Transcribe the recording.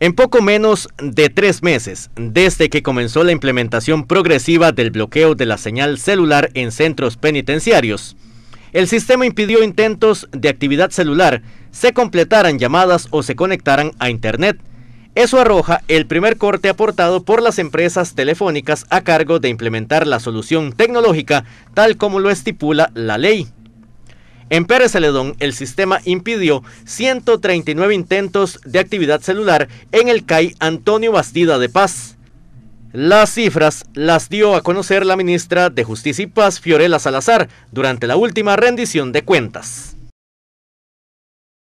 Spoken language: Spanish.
En poco menos de tres meses, desde que comenzó la implementación progresiva del bloqueo de la señal celular en centros penitenciarios, el sistema impidió intentos de actividad celular, se completaran llamadas o se conectaran a Internet. Eso arroja el primer corte aportado por las empresas telefónicas a cargo de implementar la solución tecnológica tal como lo estipula la ley. En Pérez Celedón, el sistema impidió 139 intentos de actividad celular en el CAI Antonio Bastida de Paz. Las cifras las dio a conocer la ministra de Justicia y Paz, Fiorella Salazar, durante la última rendición de cuentas.